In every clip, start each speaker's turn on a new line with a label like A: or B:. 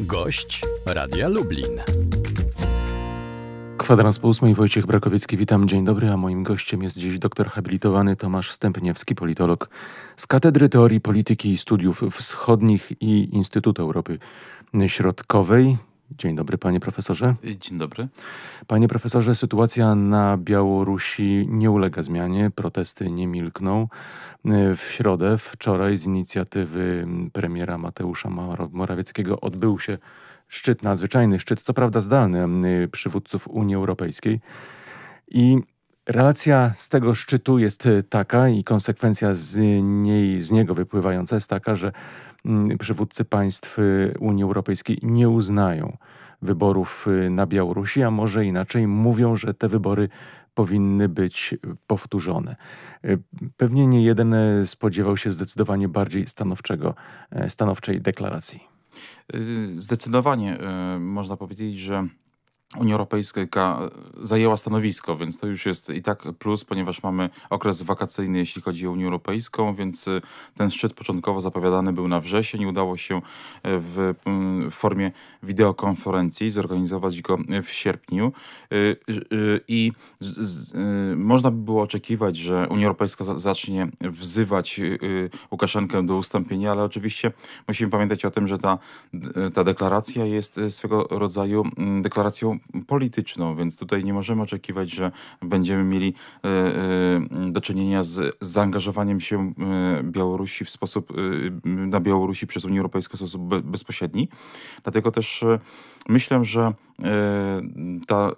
A: Gość Radia Lublin. Kwadrans po ósmej, Wojciech Brakowiecki, witam, dzień dobry, a moim gościem jest dziś doktor habilitowany Tomasz Stępniewski, politolog z Katedry Teorii Polityki i Studiów Wschodnich i Instytutu Europy Środkowej. Dzień dobry, panie profesorze. Dzień dobry. Panie profesorze, sytuacja na Białorusi nie ulega zmianie, protesty nie milkną. W środę, wczoraj, z inicjatywy premiera Mateusza Morawieckiego odbył się szczyt, nadzwyczajny szczyt, co prawda zdalny, y, przywódców Unii Europejskiej. I Relacja z tego szczytu jest y, taka i konsekwencja z, niej, z niego wypływająca jest taka, że mm, przywódcy państw y, Unii Europejskiej nie uznają wyborów y, na Białorusi, a może inaczej mówią, że te wybory powinny być powtórzone. Pewnie nie jeden spodziewał się zdecydowanie bardziej stanowczego, stanowczej deklaracji.
B: Zdecydowanie można powiedzieć, że Unia Europejska zajęła stanowisko, więc to już jest i tak plus, ponieważ mamy okres wakacyjny, jeśli chodzi o Unię Europejską, więc y, ten szczyt początkowo zapowiadany był na wrzesień. Udało się y, w mm, formie wideokonferencji zorganizować go w sierpniu y, i można by było oczekiwać, że Unia Europejska zacznie wzywać Łukaszenkę do ustąpienia, ale oczywiście musimy pamiętać o tym, że ta, ta deklaracja jest swego rodzaju mm, deklaracją polityczną, więc tutaj nie możemy oczekiwać, że będziemy mieli e, e, do czynienia z zaangażowaniem się e, Białorusi w sposób, na Białorusi przez Unię Europejską w sposób bezpośredni. Dlatego też myślę, że Y,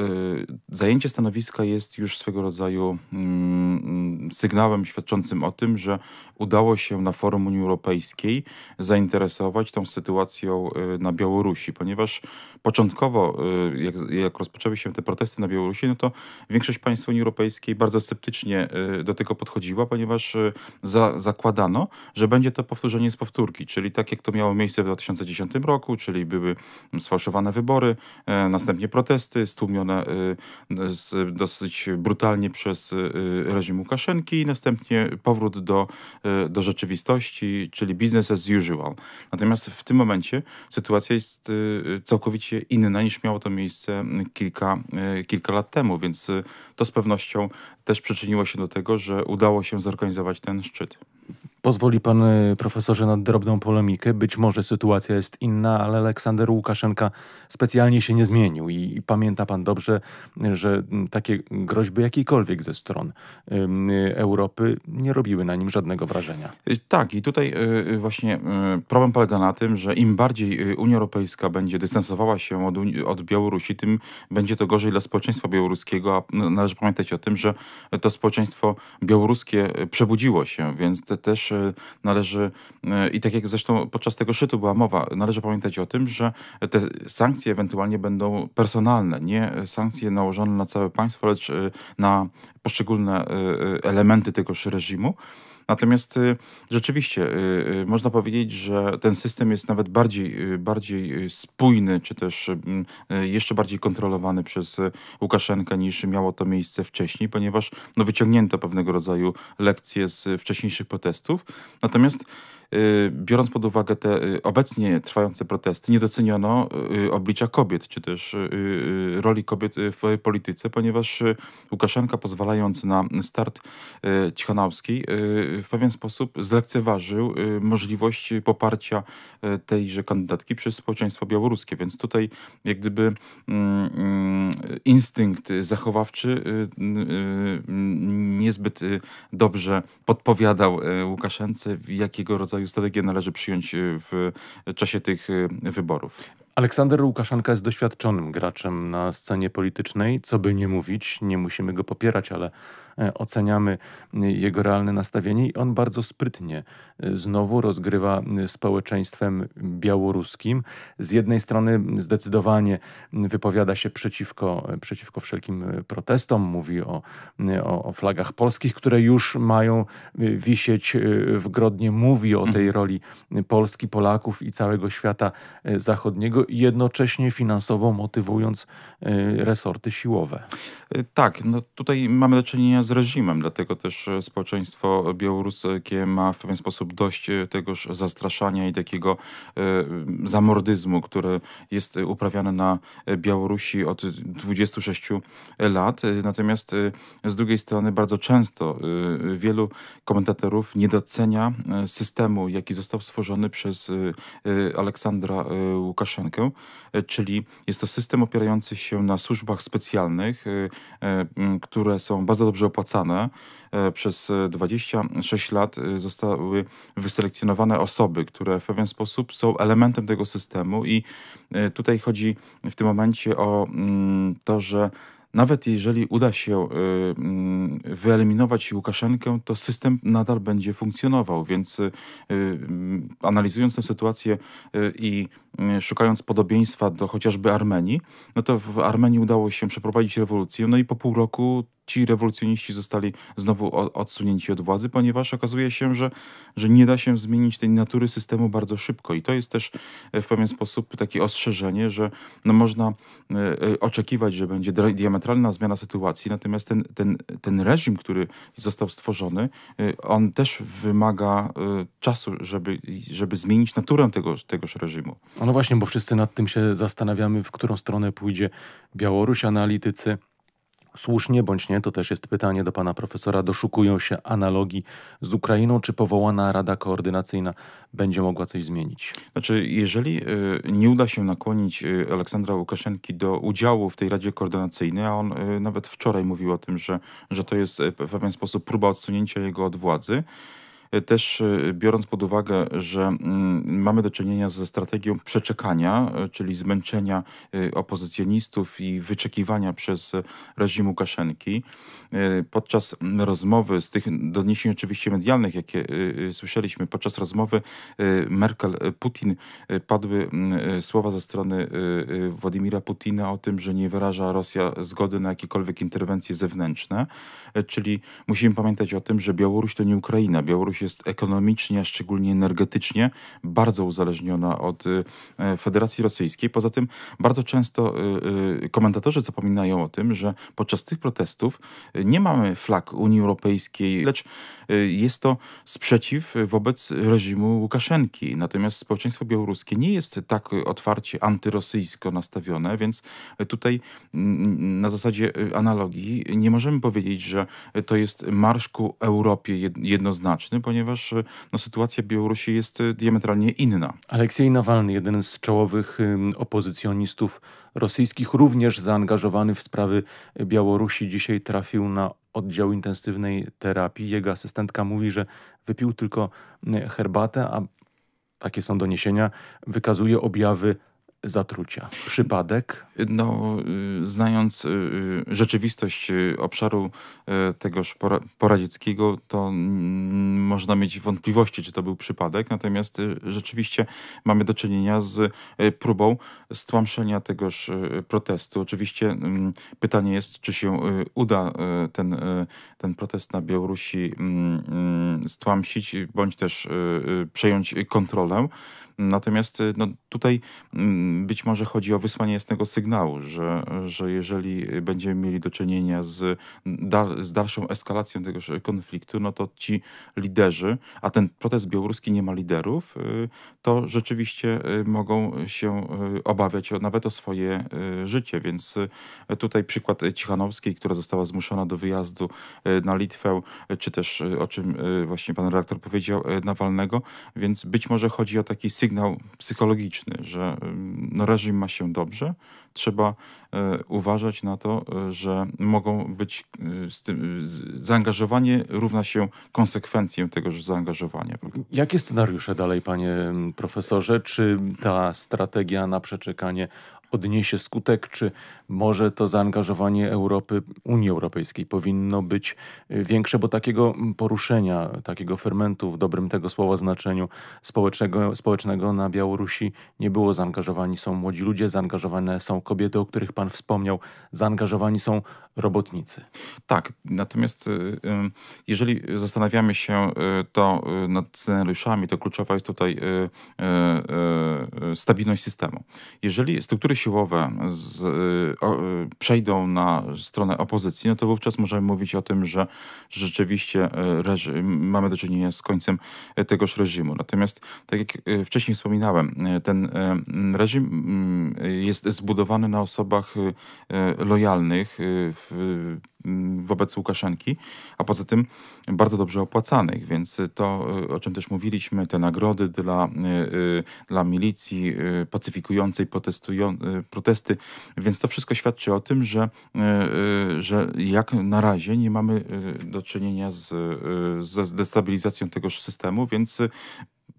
B: y, zajęcie stanowiska jest już swego rodzaju mm, sygnałem świadczącym o tym, że udało się na forum Unii Europejskiej zainteresować tą sytuacją y, na Białorusi, ponieważ początkowo, jak, jak rozpoczęły się te protesty na Białorusi, no to większość państw Unii Europejskiej bardzo sceptycznie do tego podchodziła, ponieważ za, zakładano, że będzie to powtórzenie z powtórki, czyli tak jak to miało miejsce w 2010 roku, czyli były sfałszowane wybory, następnie protesty stłumione y, dosyć brutalnie przez y, reżim Łukaszenki, następnie powrót do, y, do rzeczywistości, czyli business as usual. Natomiast w tym momencie sytuacja jest całkowicie inna niż miało to miejsce kilka, kilka lat temu, więc to z pewnością też przyczyniło się do tego, że udało się zorganizować ten szczyt.
A: Pozwoli pan y, profesorze na drobną polemikę. Być może sytuacja jest inna, ale Aleksander Łukaszenka specjalnie się nie zmienił i, pamięta pan dobrze, y, że mm, takie groźby jakiejkolwiek ze stron y, Europy nie robiły na nim żadnego wrażenia.
B: Tak, i tutaj właśnie problem polega na tym, że im bardziej Unia Europejska będzie dystansowała się od, od Białorusi, tym będzie to gorzej dla społeczeństwa białoruskiego, a należy pamiętać o tym, że to społeczeństwo białoruskie przebudziło się, więc te, też należy, e, i tak jak zresztą podczas tego szczytu była mowa, należy pamiętać o tym, że te sankcje ewentualnie będą personalne, nie sankcje nałożone na całe państwo, lecz e, na poszczególne e, elementy tegoż reżimu. Natomiast y, rzeczywiście y, y, można powiedzieć, że ten system jest nawet bardziej, bardziej spójny, czy też jeszcze bardziej kontrolowany przez Łukaszenkę niż miało to miejsce wcześniej, ponieważ no, wyciągnięto pewnego rodzaju lekcje z wcześniejszych protestów. Natomiast Y, biorąc pod uwagę te y, obecnie trwające protesty, nie doceniono y, oblicza kobiet, czy też roli kobiet w polityce, ponieważ Łukaszenka pozwalając na start Cichanowskiej w pewien sposób zlekceważył możliwość poparcia tejże kandydatki przez społeczeństwo białoruskie, więc tutaj jak gdyby mm, mm, instynkt zachowawczy niezbyt dobrze podpowiadał Łukaszence, jakiego rodzaju rodzaju strategię należy przyjąć e, w czasie tych e, wyborów. Aleksander
A: Łukaszenka jest doświadczonym graczem na scenie politycznej, co by nie mówić, nie musimy go popierać, ale E, oceniamy e, jego realne nastawienie i on bardzo sprytnie e, znowu rozgrywa społeczeństwem białoruskim. Z jednej strony zdecydowanie wypowiada się przeciwko, przeciwko wszelkim protestom, mówi o, o, o flagach polskich, które już mają wisieć w Grodnie, mówi o tej mhm. roli Polski, Polaków i całego świata zachodniego, jednocześnie finansowo motywując resorty siłowe.
B: Tak, no tutaj mamy do czynienia z reżimem, dlatego też e, społeczeństwo białoruskie ma w pewien sposób dość e, tegoż zastraszania i takiego e, zamordyzmu, który jest uprawiany na Białorusi od 26 lat. Natomiast z drugiej strony bardzo często wielu komentatorów nie docenia systemu, jaki został stworzony przez Aleksandra Łukaszenkę, czyli jest to system opierający się na służbach specjalnych, które są bardzo dobrze opłacane. E, przez 26 e, lat e, zostały wyselekcjonowane osoby, które w pewien sposób są elementem tego systemu, i tutaj chodzi w tym momencie o mm, to, że nawet jeżeli uda się mm, wyeliminować Łukaszenkę, to system nadal będzie funkcjonował, więc mm, analizując tę sytuację i szukając podobieństwa do chociażby Armenii, no to w Armenii udało się przeprowadzić rewolucję, no i po pół roku ci rewolucjoniści zostali znowu odsunięci od władzy, ponieważ okazuje się, że, że nie da się zmienić tej natury systemu bardzo szybko. I to jest też e, w pewien sposób takie ostrzeżenie, że no można e, e, oczekiwać, że będzie diametralna zmiana sytuacji, natomiast ten, ten, ten reżim, który został stworzony, on też wymaga czasu, żeby, żeby zmienić naturę tego, tegoż reżimu.
A: No właśnie, bo wszyscy nad tym się zastanawiamy, w którą stronę pójdzie Białoruś, analitycy Słusznie bądź nie, to też jest pytanie do pana profesora. Doszukują się analogii z Ukrainą?
B: Czy powołana Rada Koordynacyjna będzie mogła coś zmienić? Znaczy, jeżeli y, nie uda się nakłonić y, Aleksandra Łukaszenki do udziału w tej Radzie Koordynacyjnej, a on y, nawet wczoraj mówił o tym, że, że to jest w pewien sposób próba odsunięcia jego od władzy, E, też e, biorąc pod uwagę, że mm, mamy do czynienia ze strategią przeczekania, e, czyli zmęczenia opozycjonistów i wyczekiwania przez reżim Łukaszenki. Podczas mm, rozmowy, z tych doniesień oczywiście medialnych, jakie słyszeliśmy, podczas rozmowy Merkel-Putin padły mm, słowa ze strony Władimira Putina o tym, że nie wyraża Rosja zgody na jakiekolwiek interwencje zewnętrzne, czyli musimy pamiętać o tym, że Białoruś to nie Ukraina. Białoruś Białoruś jest ekonomicznie, a szczególnie energetycznie bardzo uzależniona od y, e, Federacji Rosyjskiej. Poza tym bardzo często y, y, komentatorzy zapominają o tym, że podczas tych protestów nie mamy flag Unii Europejskiej, lecz jest to sprzeciw wobec reżimu Łukaszenki. Natomiast społeczeństwo białoruskie nie jest tak otwarcie antyrosyjsko nastawione, więc tutaj na zasadzie analogii nie możemy powiedzieć, że to jest marsz ku Europie jednoznaczny, ponieważ y, no, sytuacja Białorusi jest y, diametralnie inna. Aleksiej Nawalny, jeden z
A: czołowych opozycjonistów rosyjskich, również zaangażowany w sprawy Białorusi, dzisiaj trafił na oddział intensywnej terapii. Jego asystentka mówi, że wypił tylko y, herbatę, a takie są doniesienia, wykazuje objawy
B: zatrucia? Przypadek? No, y, znając y, y, rzeczywistość obszaru tegoż poradzieckiego, to można mieć wątpliwości, czy to był przypadek. Natomiast rzeczywiście mamy do czynienia z próbą stłamszenia tegoż protestu. Oczywiście mm, pytanie jest, czy się uda ten, ten protest na Białorusi mm, mm, stłamsić, bądź też przejąć kontrolę. Natomiast y, no, tutaj mm, być może chodzi o wysłanie jasnego sygnału, że, że jeżeli będziemy mieli do czynienia z, mm, z dalszą eskalacją tego konfliktu, no to ci liderzy, a ten protest białoruski nie ma liderów, y, to rzeczywiście y, mogą się obawiać o, nawet o swoje życie. Więc tutaj przykład Cichanowskiej, która została zmuszona do wyjazdu na Litwę, czy też o czym właśnie pan redaktor powiedział, Nawalnego. Więc być może chodzi o taki sygnał, sygnał psychologiczny, że no, reżim ma się dobrze, trzeba e, uważać na to, e, że mogą być e, tym, zaangażowanie równa się konsekwencją tegoż zaangażowania.
A: Jakie scenariusze dalej, panie profesorze? Czy ta strategia na przeczekanie odniesie skutek, czy może to zaangażowanie Europy, Unii Europejskiej powinno być y, większe, bo takiego mm, poruszenia, takiego fermentu w dobrym tego słowa znaczeniu społecznego, społecznego na Białorusi nie było. Zaangażowani są młodzi ludzie, zaangażowane są kobiety, o których pan wspomniał, zaangażowani są
B: robotnicy. Tak, natomiast y, y, jeżeli zastanawiamy się to nad scenariuszami, to kluczowa jest tutaj stabilność systemu. Jeżeli struktury siłowe z, y, o, y, przejdą na stronę opozycji, no to wówczas możemy mówić o tym, że rzeczywiście y, reżim, mamy do czynienia z końcem tegoż reżimu. Natomiast, tak jak wcześniej wspominałem, ten reżim jest zbudowany na osobach lojalnych w Mm, wobec Łukaszenki, a poza tym bardzo dobrze opłacanych, więc to, y, o czym też mówiliśmy, te nagrody dla, y, y, dla milicji pacyfikującej protesty, więc to wszystko świadczy o tym, że, że jak na razie nie mamy do czynienia z, z destabilizacją tegoż systemu, więc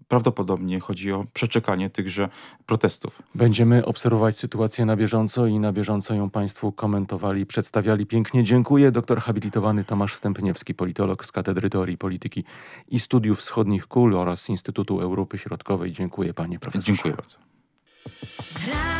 B: prawdopodobnie chodzi o przeczekanie tychże protestów.
A: Będziemy obserwować sytuację na bieżąco i na bieżąco ją Państwu komentowali, przedstawiali pięknie. Dziękuję. Doktor habilitowany Tomasz Stępniewski, politolog z Katedry Teorii Polityki i Studiów Wschodnich KUL oraz Instytutu Europy Środkowej. Dziękuję Panie Profesorze. Dziękuję bardzo.